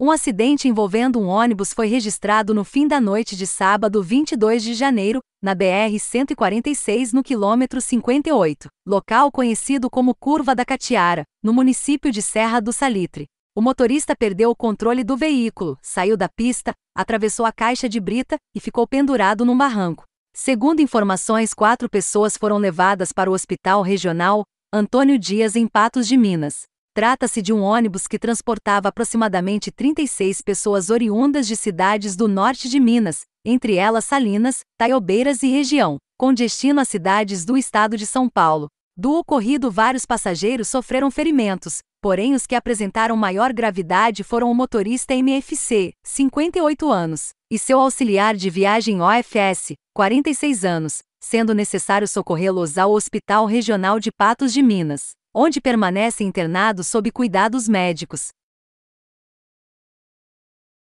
Um acidente envolvendo um ônibus foi registrado no fim da noite de sábado 22 de janeiro, na BR-146 no quilômetro 58, local conhecido como Curva da Catiara, no município de Serra do Salitre. O motorista perdeu o controle do veículo, saiu da pista, atravessou a caixa de brita e ficou pendurado num barranco. Segundo informações, quatro pessoas foram levadas para o Hospital Regional Antônio Dias em Patos de Minas. Trata-se de um ônibus que transportava aproximadamente 36 pessoas oriundas de cidades do norte de Minas, entre elas Salinas, Taiobeiras e região, com destino às cidades do estado de São Paulo. Do ocorrido, vários passageiros sofreram ferimentos, porém os que apresentaram maior gravidade foram o motorista MFC, 58 anos, e seu auxiliar de viagem OFS, 46 anos, sendo necessário socorrê-los ao Hospital Regional de Patos de Minas onde permanece internado sob cuidados médicos.